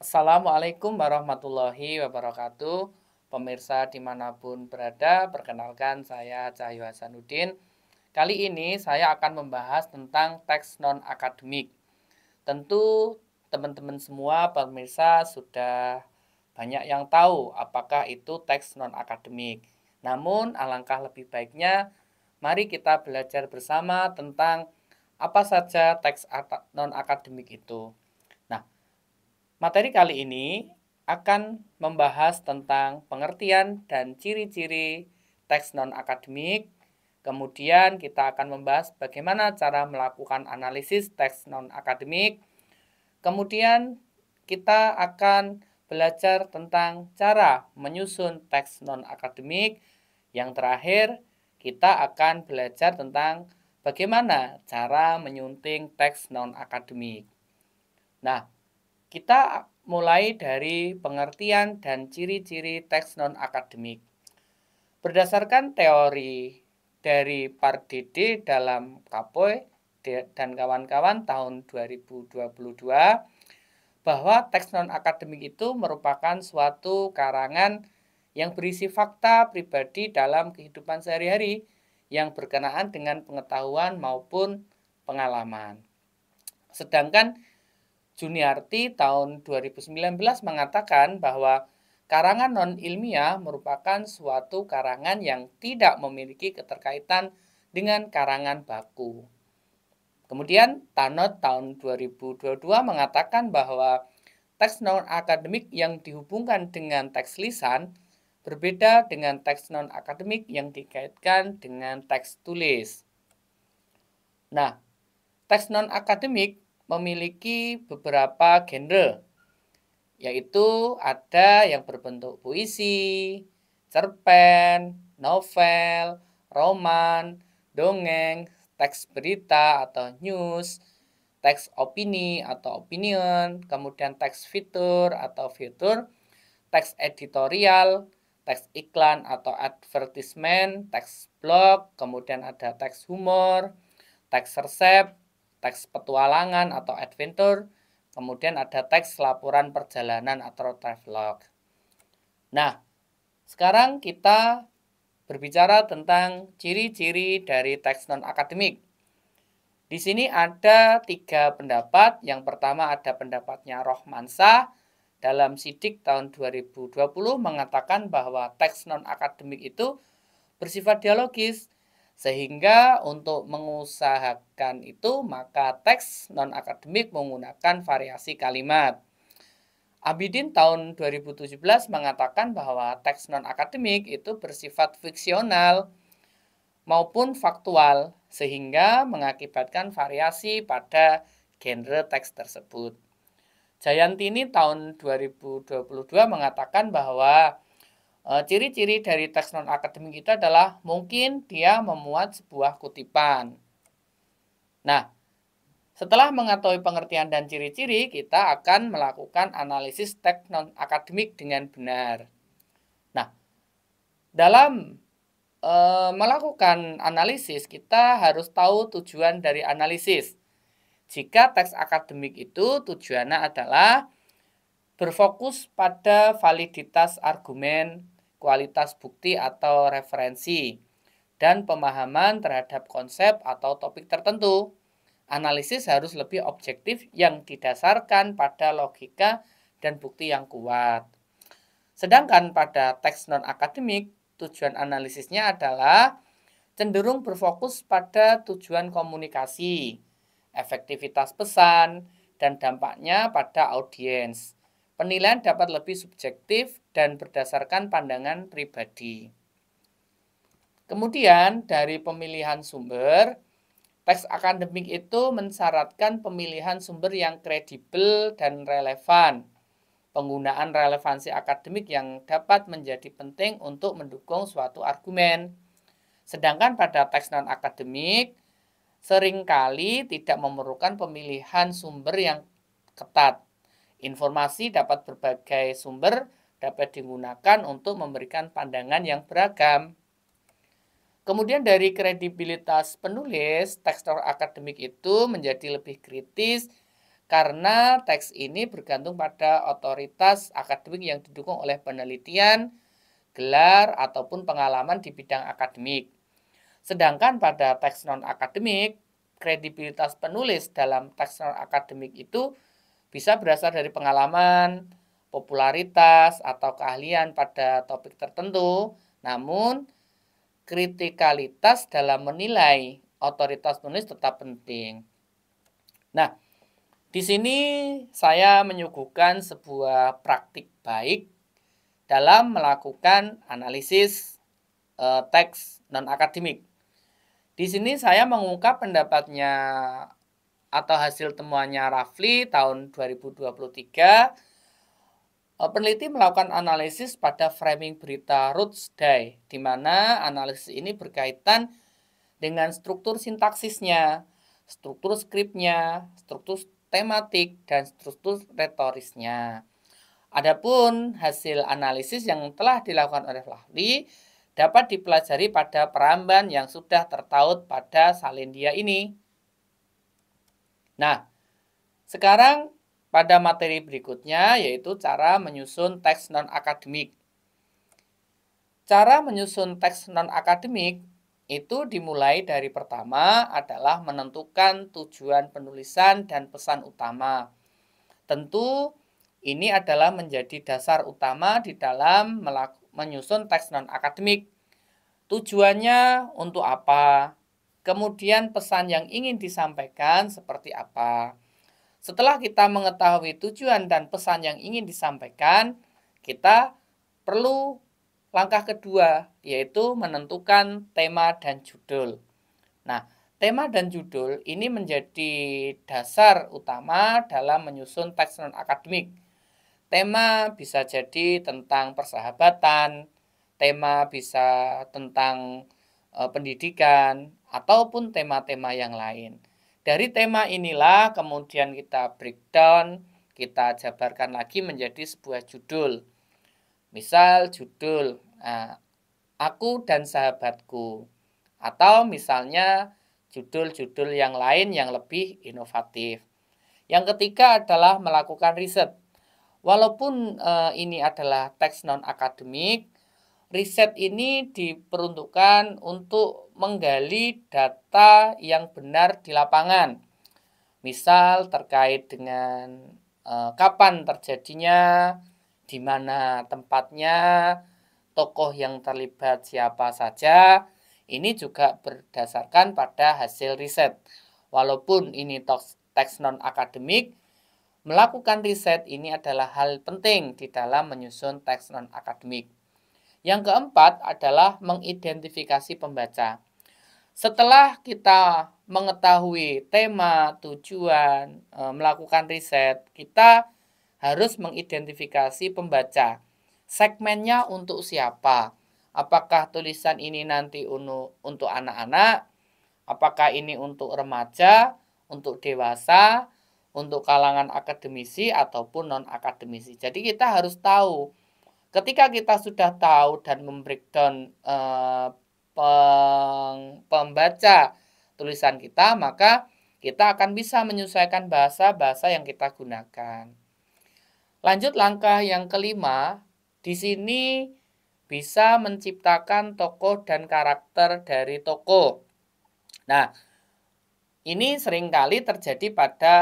Assalamualaikum warahmatullahi wabarakatuh. Pemirsa dimanapun berada, perkenalkan saya Cahyo Hasanuddin. Kali ini saya akan membahas tentang teks non-akademik. Tentu teman-teman semua pemirsa sudah banyak yang tahu apakah itu teks non-akademik. Namun alangkah lebih baiknya mari kita belajar bersama tentang apa saja teks non-akademik itu. Materi kali ini akan membahas tentang pengertian dan ciri-ciri teks non-akademik. Kemudian kita akan membahas bagaimana cara melakukan analisis teks non-akademik. Kemudian kita akan belajar tentang cara menyusun teks non-akademik. Yang terakhir, kita akan belajar tentang bagaimana cara menyunting teks non-akademik. Nah, kita mulai dari pengertian dan ciri-ciri teks non-akademik. Berdasarkan teori dari Pardede dalam Kapoy e dan kawan-kawan tahun 2022 bahwa teks non-akademik itu merupakan suatu karangan yang berisi fakta pribadi dalam kehidupan sehari-hari yang berkenaan dengan pengetahuan maupun pengalaman. Sedangkan Juniarti tahun 2019 mengatakan bahwa karangan non-ilmiah merupakan suatu karangan yang tidak memiliki keterkaitan dengan karangan baku. Kemudian Tanot tahun 2022 mengatakan bahwa teks non-akademik yang dihubungkan dengan teks lisan berbeda dengan teks non-akademik yang dikaitkan dengan teks tulis. Nah, teks non-akademik memiliki beberapa genre, yaitu ada yang berbentuk puisi, cerpen, novel, roman, dongeng, teks berita atau news, teks opini atau opinion, kemudian teks fitur atau fitur, teks editorial, teks iklan atau advertisement, teks blog, kemudian ada teks humor, teks resep, teks petualangan atau adventure, kemudian ada teks laporan perjalanan atau travelog. Nah, sekarang kita berbicara tentang ciri-ciri dari teks non-akademik. Di sini ada tiga pendapat. Yang pertama ada pendapatnya Rohmansa dalam sidik tahun 2020 mengatakan bahwa teks non-akademik itu bersifat dialogis sehingga untuk mengusahakan itu maka teks non akademik menggunakan variasi kalimat. Abidin tahun 2017 mengatakan bahwa teks non akademik itu bersifat fiksional maupun faktual sehingga mengakibatkan variasi pada genre teks tersebut. Jayantini tahun 2022 mengatakan bahwa Eh, ciri-ciri dari teks non akademik itu adalah mungkin dia memuat sebuah kutipan. Nah, setelah mengetahui pengertian dan ciri-ciri, kita akan melakukan analisis teks non akademik dengan benar. Nah, dalam e, melakukan analisis, kita harus tahu tujuan dari analisis. Jika teks akademik itu tujuannya adalah berfokus pada validitas argumen kualitas bukti atau referensi, dan pemahaman terhadap konsep atau topik tertentu. Analisis harus lebih objektif yang didasarkan pada logika dan bukti yang kuat. Sedangkan pada teks non-akademik, tujuan analisisnya adalah cenderung berfokus pada tujuan komunikasi, efektivitas pesan, dan dampaknya pada audiens Penilaian dapat lebih subjektif dan berdasarkan pandangan pribadi. Kemudian dari pemilihan sumber, teks akademik itu mensyaratkan pemilihan sumber yang kredibel dan relevan. Penggunaan relevansi akademik yang dapat menjadi penting untuk mendukung suatu argumen. Sedangkan pada teks non-akademik, seringkali tidak memerlukan pemilihan sumber yang ketat Informasi dapat berbagai sumber dapat digunakan untuk memberikan pandangan yang beragam. Kemudian dari kredibilitas penulis, tekstur akademik itu menjadi lebih kritis karena teks ini bergantung pada otoritas akademik yang didukung oleh penelitian, gelar, ataupun pengalaman di bidang akademik. Sedangkan pada teks non-akademik, kredibilitas penulis dalam teks non-akademik itu bisa berasal dari pengalaman, popularitas, atau keahlian pada topik tertentu. Namun, kritikalitas dalam menilai otoritas penulis tetap penting. Nah, di sini saya menyuguhkan sebuah praktik baik dalam melakukan analisis e, teks non akademik. Di sini saya mengungkap pendapatnya atau hasil temuannya Rafli tahun 2023, eh, peneliti melakukan analisis pada framing berita Roots Day, di mana analisis ini berkaitan dengan struktur sintaksisnya, struktur skripnya, struktur tematik, dan struktur retorisnya. Adapun hasil analisis yang telah dilakukan oleh Rafli dapat dipelajari pada peramban yang sudah tertaut pada salindia ini. Nah, sekarang pada materi berikutnya yaitu cara menyusun teks non-akademik. Cara menyusun teks non-akademik itu dimulai dari pertama adalah menentukan tujuan penulisan dan pesan utama. Tentu ini adalah menjadi dasar utama di dalam menyusun teks non-akademik. Tujuannya untuk apa? Kemudian pesan yang ingin disampaikan seperti apa? Setelah kita mengetahui tujuan dan pesan yang ingin disampaikan, kita perlu langkah kedua yaitu menentukan tema dan judul. Nah, tema dan judul ini menjadi dasar utama dalam menyusun teks non akademik. Tema bisa jadi tentang persahabatan, tema bisa tentang e, pendidikan ataupun tema-tema yang lain. Dari tema inilah kemudian kita breakdown, kita jabarkan lagi menjadi sebuah judul. Misal judul eh, Aku dan Sahabatku atau misalnya judul-judul yang lain yang lebih inovatif. Yang ketiga adalah melakukan riset. Walaupun eh, ini adalah teks non akademik, riset ini diperuntukkan untuk menggali data yang benar di lapangan. Misal terkait dengan e, kapan terjadinya, di mana tempatnya, tokoh yang terlibat siapa saja. Ini juga berdasarkan pada hasil riset. Walaupun ini teks non akademik, melakukan riset ini adalah hal penting di dalam menyusun teks non akademik. Yang keempat adalah mengidentifikasi pembaca. Setelah kita mengetahui tema, tujuan, e, melakukan riset, kita harus mengidentifikasi pembaca. Segmennya untuk siapa? Apakah tulisan ini nanti untuk anak-anak? Apakah ini untuk remaja, untuk dewasa, untuk kalangan akademisi ataupun non-akademisi? Jadi kita harus tahu. Ketika kita sudah tahu dan membreakdown e, peng, pembaca tulisan kita, maka kita akan bisa menyesuaikan bahasa-bahasa yang kita gunakan. Lanjut langkah yang kelima, di sini bisa menciptakan tokoh dan karakter dari tokoh. Nah, ini seringkali terjadi pada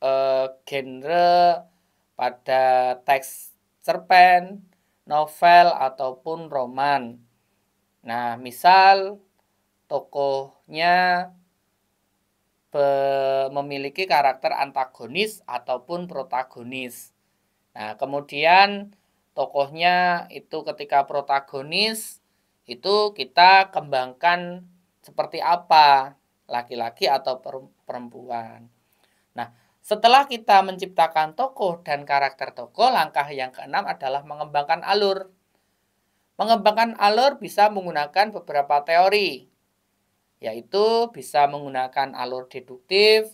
eh, genre, pada teks cerpen, novel, ataupun roman. Nah, misal tokohnya memiliki karakter antagonis ataupun protagonis. Nah, kemudian tokohnya itu ketika protagonis itu kita kembangkan seperti apa laki-laki atau perempuan. Nah, setelah kita menciptakan tokoh dan karakter tokoh, langkah yang keenam adalah mengembangkan alur. Mengembangkan alur bisa menggunakan beberapa teori, yaitu bisa menggunakan alur deduktif,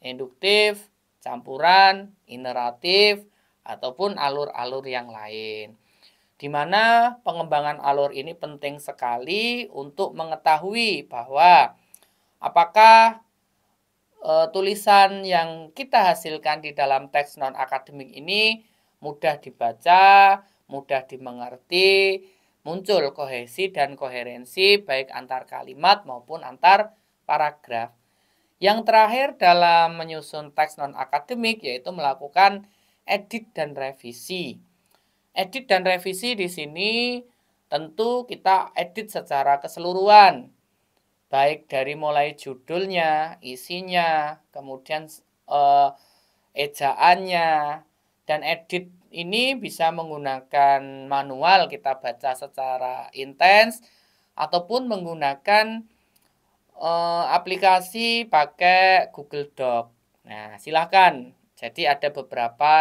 induktif, campuran, ineratif, ataupun alur-alur yang lain. Di mana pengembangan alur ini penting sekali untuk mengetahui bahwa apakah e, tulisan yang kita hasilkan di dalam teks non akademik ini mudah dibaca, mudah dimengerti, muncul kohesi dan koherensi baik antar kalimat maupun antar paragraf. Yang terakhir dalam menyusun teks non-akademik yaitu melakukan edit dan revisi. Edit dan revisi di sini tentu kita edit secara keseluruhan. Baik dari mulai judulnya, isinya, kemudian eh, ejaannya, dan edit ini bisa menggunakan manual kita baca secara intens ataupun menggunakan eh, aplikasi pakai Google Doc. Nah, silahkan. Jadi ada beberapa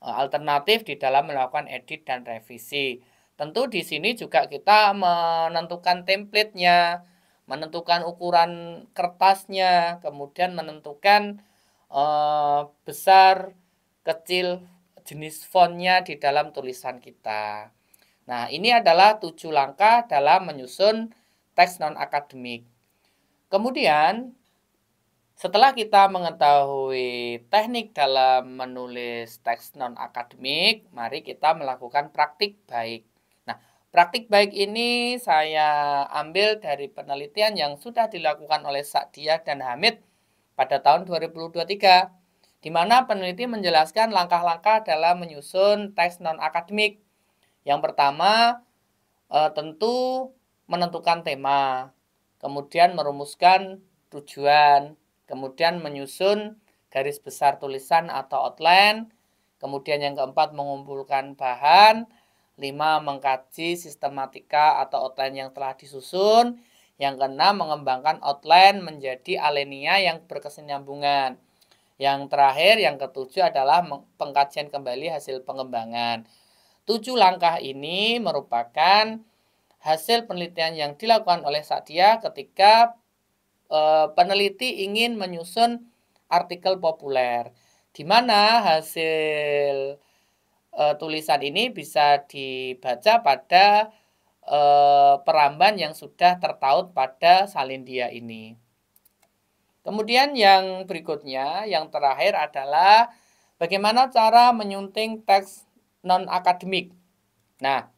eh, alternatif di dalam melakukan edit dan revisi. Tentu di sini juga kita menentukan template-nya, menentukan ukuran kertasnya, kemudian menentukan eh, besar, kecil, jenis fontnya di dalam tulisan kita. Nah, ini adalah tujuh langkah dalam menyusun teks non-akademik. Kemudian, setelah kita mengetahui teknik dalam menulis teks non-akademik, mari kita melakukan praktik baik. Nah, praktik baik ini saya ambil dari penelitian yang sudah dilakukan oleh Sakdia dan Hamid pada tahun 2023 di mana peneliti menjelaskan langkah-langkah dalam menyusun teks non-akademik. Yang pertama, eh, tentu menentukan tema, kemudian merumuskan tujuan, kemudian menyusun garis besar tulisan atau outline, kemudian yang keempat mengumpulkan bahan, lima mengkaji sistematika atau outline yang telah disusun, yang keenam mengembangkan outline menjadi alenia yang berkesinambungan. Yang terakhir, yang ketujuh adalah pengkajian kembali hasil pengembangan. Tujuh langkah ini merupakan hasil penelitian yang dilakukan oleh Satya ketika e, peneliti ingin menyusun artikel populer, di mana hasil e, tulisan ini bisa dibaca pada e, peramban yang sudah tertaut pada salindia ini. Kemudian yang berikutnya, yang terakhir adalah bagaimana cara menyunting teks non akademik. Nah,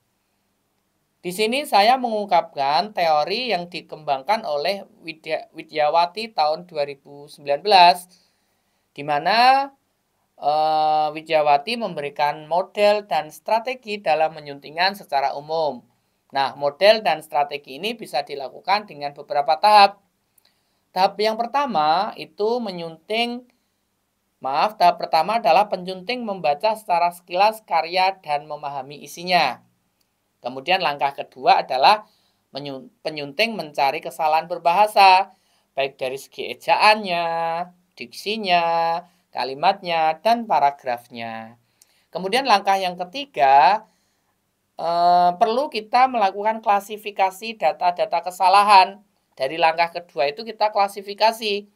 di sini saya mengungkapkan teori yang dikembangkan oleh Widyawati tahun 2019 di mana uh, Widyawati memberikan model dan strategi dalam menyuntingan secara umum. Nah, model dan strategi ini bisa dilakukan dengan beberapa tahap. Tahap yang pertama itu menyunting Maaf, tahap pertama adalah penyunting membaca secara sekilas karya dan memahami isinya. Kemudian langkah kedua adalah penyunting mencari kesalahan berbahasa, baik dari segi ejaannya, diksinya, kalimatnya, dan paragrafnya. Kemudian langkah yang ketiga, eh, perlu kita melakukan klasifikasi data-data kesalahan dari langkah kedua itu kita klasifikasi.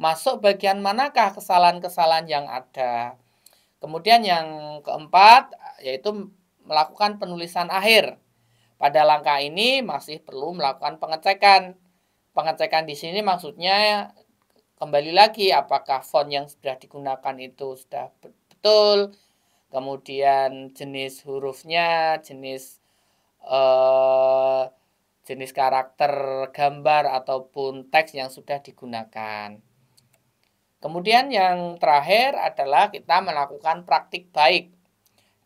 Masuk bagian manakah kesalahan-kesalahan yang ada. Kemudian yang keempat yaitu melakukan penulisan akhir. Pada langkah ini masih perlu melakukan pengecekan. Pengecekan di sini maksudnya kembali lagi apakah font yang sudah digunakan itu sudah betul, kemudian jenis hurufnya, jenis eh, jenis karakter gambar ataupun teks yang sudah digunakan. Kemudian yang terakhir adalah kita melakukan praktik baik.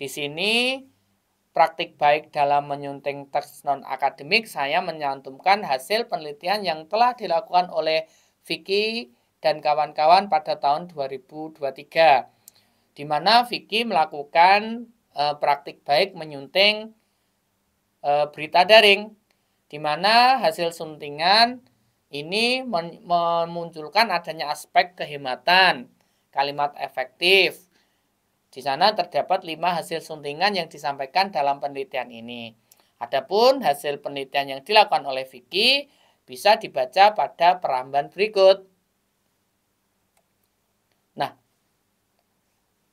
Di sini praktik baik dalam menyunting teks non akademik saya menyantumkan hasil penelitian yang telah dilakukan oleh Vicky dan kawan-kawan pada tahun 2023 di mana Vicky melakukan eh, praktik baik menyunting eh, berita daring di mana hasil suntingan ini memunculkan adanya aspek kehematan, kalimat efektif. Di sana terdapat lima hasil suntingan yang disampaikan dalam penelitian ini. Adapun hasil penelitian yang dilakukan oleh Vicky bisa dibaca pada peramban berikut. Nah,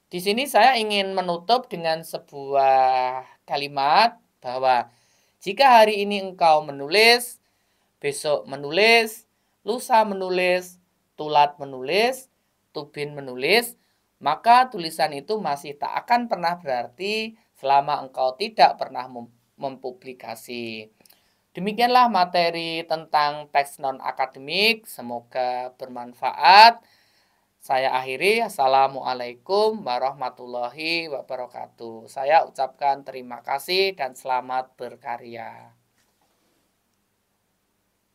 di sini saya ingin menutup dengan sebuah kalimat bahwa jika hari ini engkau menulis, besok menulis, lusa menulis, tulat menulis, tubin menulis, maka tulisan itu masih tak akan pernah berarti selama engkau tidak pernah mem mempublikasi. Demikianlah materi tentang teks non-akademik, semoga bermanfaat. Saya akhiri, Assalamualaikum warahmatullahi wabarakatuh. Saya ucapkan terima kasih dan selamat berkarya.